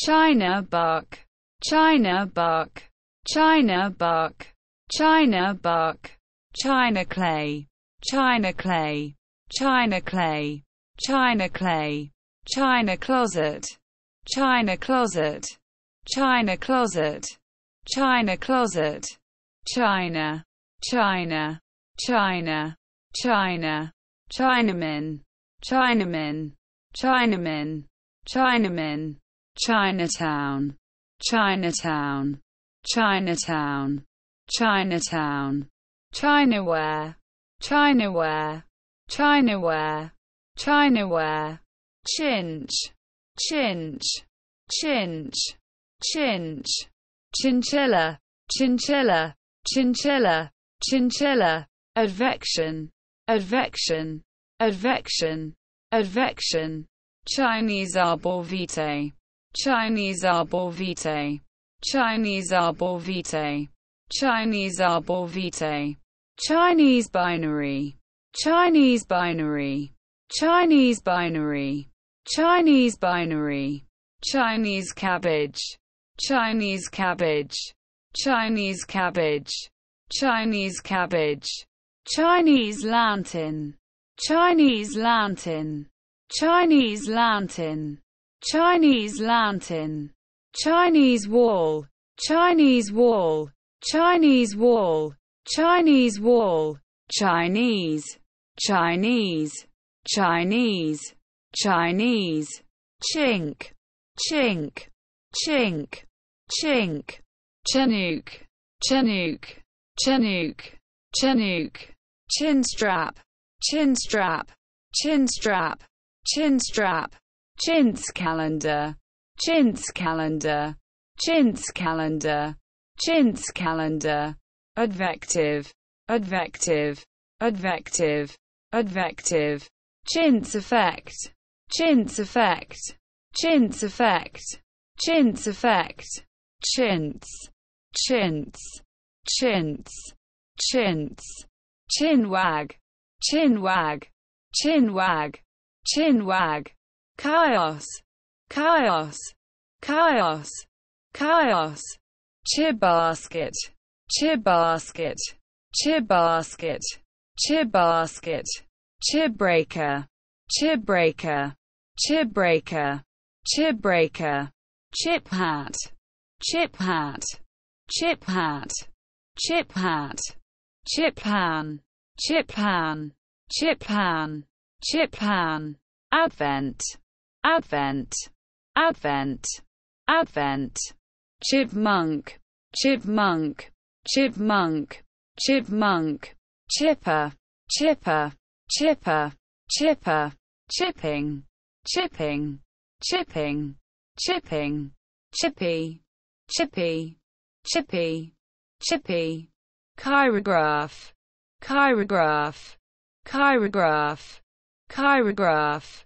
China buck, China buck, China buck, China buck, China clay, China clay, China clay, China clay, China closet, China closet, China closet, China closet, China, China, China, China, Chinaman, Chinaman, Chinaman, Chinaman. Chinatown, Chinatown, Chinatown, Chinatown, Chinaware, Chinaware, Chinaware, Chinaware, Chinch, Chinch, Chinch, Chinch, Chinchilla, Chinchilla, Chinchilla, Chinchilla, Advection, Advection, Advection, Advection, Chinese Arbor Vitae. Chinese arbor vitae, Chinese arbor vitae, Chinese arbor vitae, Chinese binary, Chinese binary, Chinese binary, Chinese binary, Chinese cabbage, Chinese cabbage, Chinese cabbage, Chinese cabbage, Chinese lantern, Chinese lantern, Chinese lantern. Chinese lantern, Chinese wall, Chinese wall, Chinese wall, Chinese wall, Chinese, Chinese, Chinese, Chinese, chink, chink, chink, chink, chinook, chinook, chinook, chinook, chinstrap, chinstrap, chinstrap, chinstrap, chintz calendar, chintz calendar, chintz calendar, chintz calendar, advective, advective, advective, advective, chintz effect, chintz effect, chintz effect, chintz effect, chintz, chintz, chintz, chintz, chin wag, chin wag, chin wag, chin wag chaos, chaos, chaos, chaos, chibasket, chibasket, chibasket, chibasket, chibbreaker, chibbreaker, chibbreaker, chibbreaker, chip hat, chip hat, chip hat, chip hat, chip pan, chip pan, chip pan, chip pan. advent. Advent, Advent, Advent. Chipmunk, Chipmunk, Chipmunk, Chipmunk. Chipper, Chipper, Chipper, Chipper. Chipping, Chipping, Chipping, Chipping. Chippy, Chippy, Chippy, Chippy. Chirograph, Chirograph, Chirograph, Chirograph.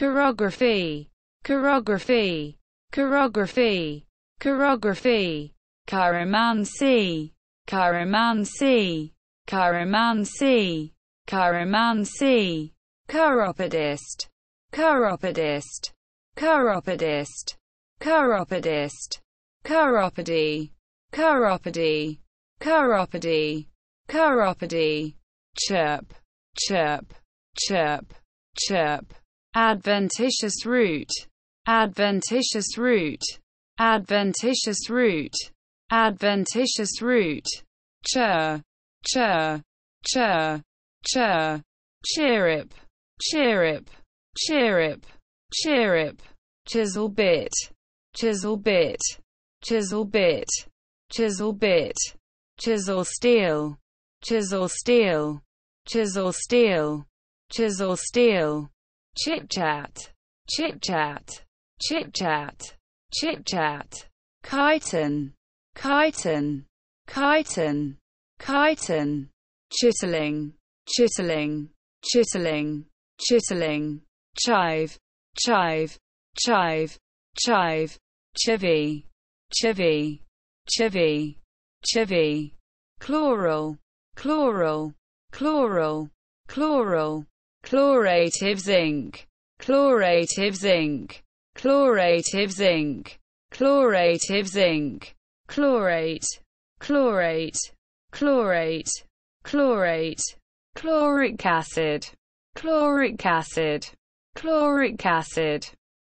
Choreography, choreography, choreography, Chirography. Chiromancy. Chiromancy. Chiromancy. Chiromancy. choropodist, choropodist, choropodist, choropodist, choropody, choropody, choropody, choropody, Chirp. Chirp. Chirp. Chirp adventitious root, adventitious root, adventitious root, adventitious root, chir, chir, chir, chir, chirrup, chirrup, chirrup, chirrup, chisel bit, chisel bit, chisel bit, chisel bit, chisel steel, chisel steel, chisel steel, chisel steel chit chat, chit chat, chit chat, chit chat, chitin, chitin, chitin, chitin, chiseling, chiseling, chiseling, chiseling, chive, chive, chive, chive, chivy, chivy, chivy, chivy, chloral, chloral, chloral, chloral, chlorate of zinc, chlorate of zinc, chlorate of zinc, chlorate of zinc, chlorate, chlorate, chlorate, chlorate, chloric acid, chloric acid, chloric acid,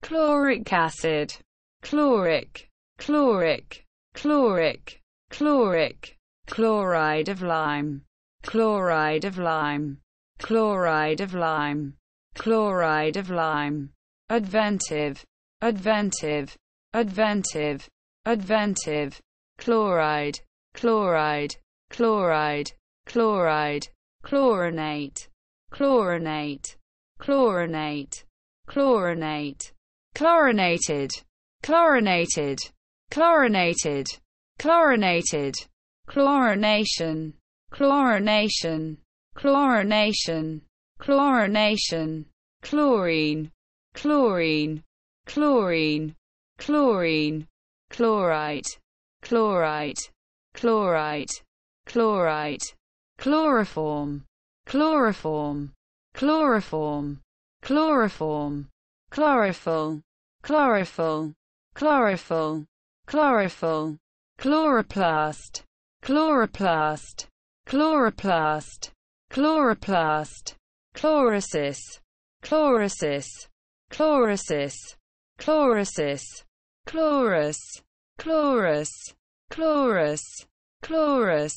chloric acid, chloric, chloric, chloric, chloric, chloride of lime, chloride of lime chloride of lime, chloride of lime, adventive, adventive, adventive, adventive, chloride, chloride, chloride, chloride, chlorinate, chlorinate, chlorinate, chlorinate, chlorinated, chlorinated, chlorinated, chlorinated, chlorination, chlorination, chlorination, chlorination, chlorine, chlorine, chlorine, chlorine, chlorite, chlorite, chlorite, chlorite, chloroform, chloroform, chloroform, chloroform, chlorophyll, chlorophyll, chlorophyll, chlorophyll, chloroplast, chloroplast, chloroplast, chloroplast, chlorosis, chlorosis, chlorosis, chlorosis, chlorus, chlorus, chlorus, chlorus,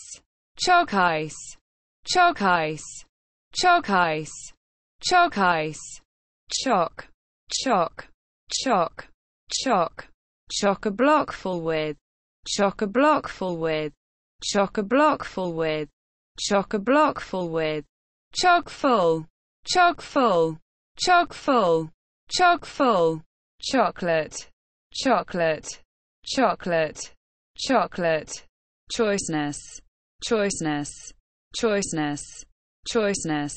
chalk ice, chalk ice, chalk ice, chalk ice, chalk, chalk, chalk, chalk, chock a block full with, chalk a block full with, chalk a block full with, chock-a-block full with, chock full, chock full, chock full, chock full, chocolate, chocolate, chocolate, chocolate, choiceness, choiceness, choiceness, choiceness,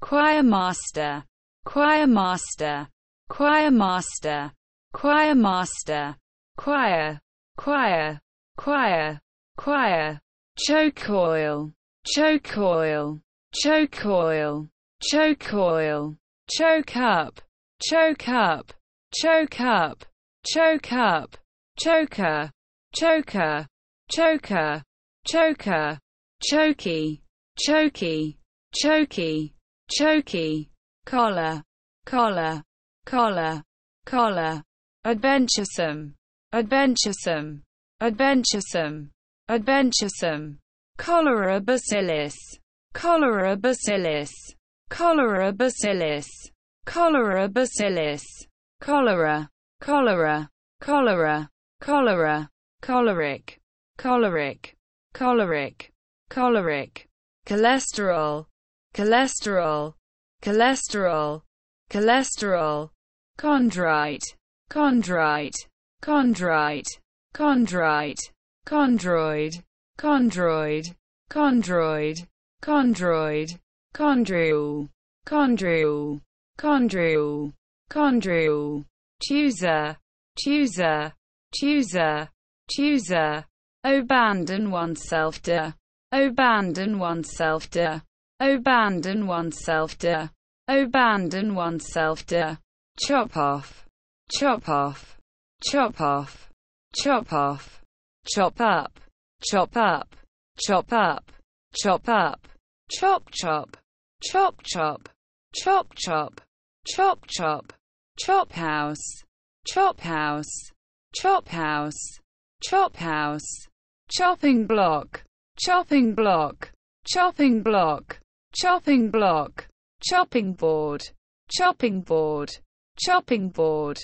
choir master, choir master, choir master, choir master, choir, choir, choir, choir, choke oil, choke oil, choke oil, choke oil, choke up, choke up, choke up, choke up, choker, choker, choker, choker, choky, choky, choky, choky, collar, collar, collar, collar, adventuresome, adventuresome, adventuresome, adventuresome, Cholera bacillus. Cholera bacillus. Cholera bacillus. Cholera bacillus. Cholera. Cholera. Cholera. Cholera. Choleric. Choleric. Choleric. Choleric. Cholesterol. Cholesterol. Cholesterol. Cholesterol. Chondrite. Chondrite. Chondrite. Chondrite. Chondroid chondroid, chondroid, chondroid, chondrule, chondrule, chondrule, chondrule, chooser, chooser, chooser, chooser, abandon oneself to, abandon oneself to, abandon oneself to, abandon oneself to, chop off, chop off, chop off, chop off, chop up, chop up, chop up, chop up, chop chop, chop chop, chop chop, chop chop, chop house, chop house, chop house, chop house, chopping block, chopping block, chopping block, chopping block, chopping board, chopping board, chopping board,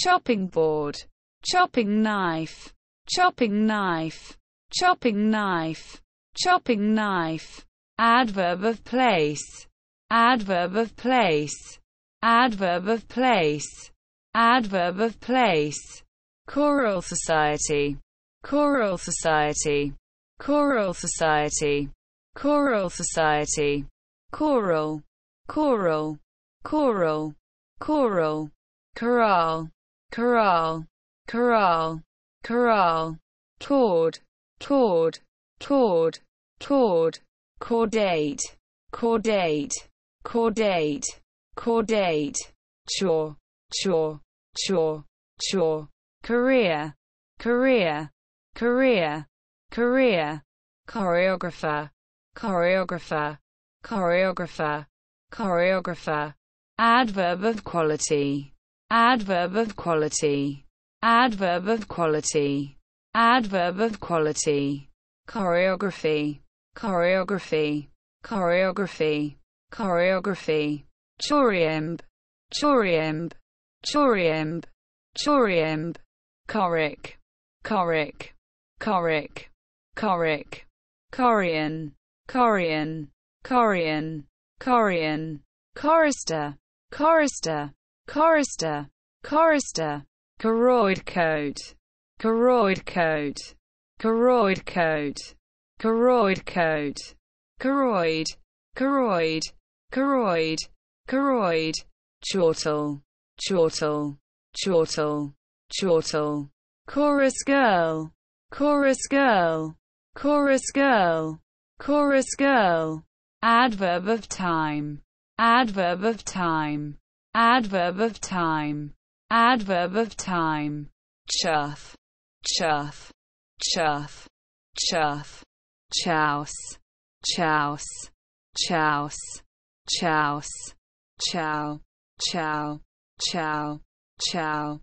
chopping board, chopping knife, chopping knife, chopping knife, chopping knife, adverb of place, adverb of place, adverb of place, adverb of place, choral society, choral society, choral society, choral society, choral, choral, choral, choral, chorale, chorale, chorale, chorale, toward, Cord, cord, cord, chordate, chordate, chordate, chordate, chore, chore, chore, chore, career, career, career, career, choreographer, choreographer, choreographer, choreographer, adverb of quality, adverb of quality, adverb of quality. Adverb of quality. Choreography. Choreography. Choreography. Choreography. Choriamb. Choriamb. Choriamb. Choriamb. Coric. Coric. Coric. Coric. Corian. Corian. Corian. Corian. Chorister. Chorister. Chorister. Chorister. Choroid coat. Choroid code. Choroid code. Choroid code. Choroid. Choroid. Choroid. Choroid. Chortle. Chortle. Chortle. Chortle. Chorus girl. Chorus girl. Chorus girl. Chorus girl. Adverb of time. Adverb of time. Adverb of time. Adverb of time. Chuff chuff, chuff, chuff, chouse, chouse, chouse, chouse, chow, chow, chow, chow,